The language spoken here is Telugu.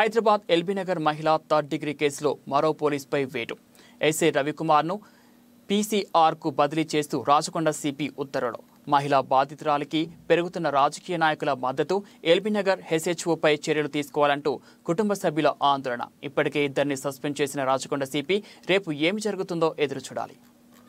హైదరాబాద్ ఎల్బీనగర్ మహిళా థర్డ్ డిగ్రీ కేసులో మరో పోలీసుపై వేటు ఎస్ఐ రవికుమార్ను పీసీఆర్కు బదిలీ చేస్తూ రాచకొండ సిపి ఉత్తర్వులు మహిళా బాధితురాలికి పెరుగుతున్న రాజకీయ నాయకుల మద్దతు ఎల్బీనగర్ హెచ్హెచ్ఓపై చర్యలు తీసుకోవాలంటూ కుటుంబ సభ్యుల ఆందోళన ఇప్పటికే ఇద్దరిని సస్పెండ్ చేసిన రాచకొండ సిపి రేపు ఏమి జరుగుతుందో ఎదురు చూడాలి